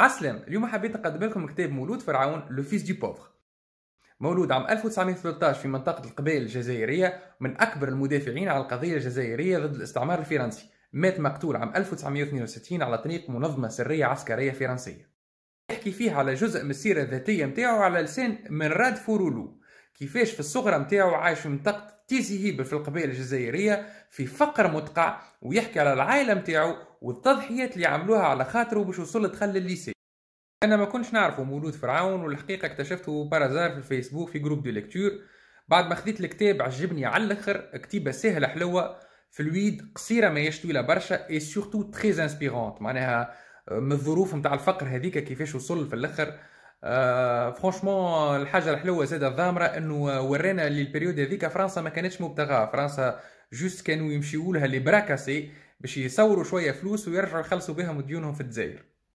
عسلام اليوم حبيت نقدم لكم كتاب مولود فرعون لو فيس دي بوفر مولود عام 1913 في منطقة القبائل الجزائرية من أكبر المدافعين على القضية الجزائرية ضد الاستعمار الفرنسي مات مقتول عام 1962 على طريق منظمة سرية عسكرية فرنسية يحكي فيه على جزء من السيرة الذاتية متاعه على لسان منراد فورولو كيفاش في الصغرى نتاعو عايش في منطقة تيزي هيبل في القبائل الجزائرية في فقر مدقع ويحكي على العائلة نتاعو والتضحيات اللي عملوها على خاطره باش يوصل دخل الليسي أنا ما كنتش نعرفه مولود فرعون والحقيقة اكتشفته بارازار في الفيسبوك في جروب دو ليكتور بعد ما خذيت الكتاب عجبني على الاخر كتيبة سهلة حلوة في الويد قصيرة ما طويلة برشا اي سورتو تري انسبيرونت معناها آه، من الظروف نتاع الفقر هذيك كيفاش وصل في الاخر آه، فرونشمون آه، الحاجه الحلوه زاده الضامره انه آه، ورينا اللي البيريود هذيك فرنسا ما كانتش مبتغاه فرنسا جوست كانوا يمشيولها لها لي براكاسي باش يصوروا شويه فلوس ويرجعوا يخلصوا بهم ديونهم في الجزائر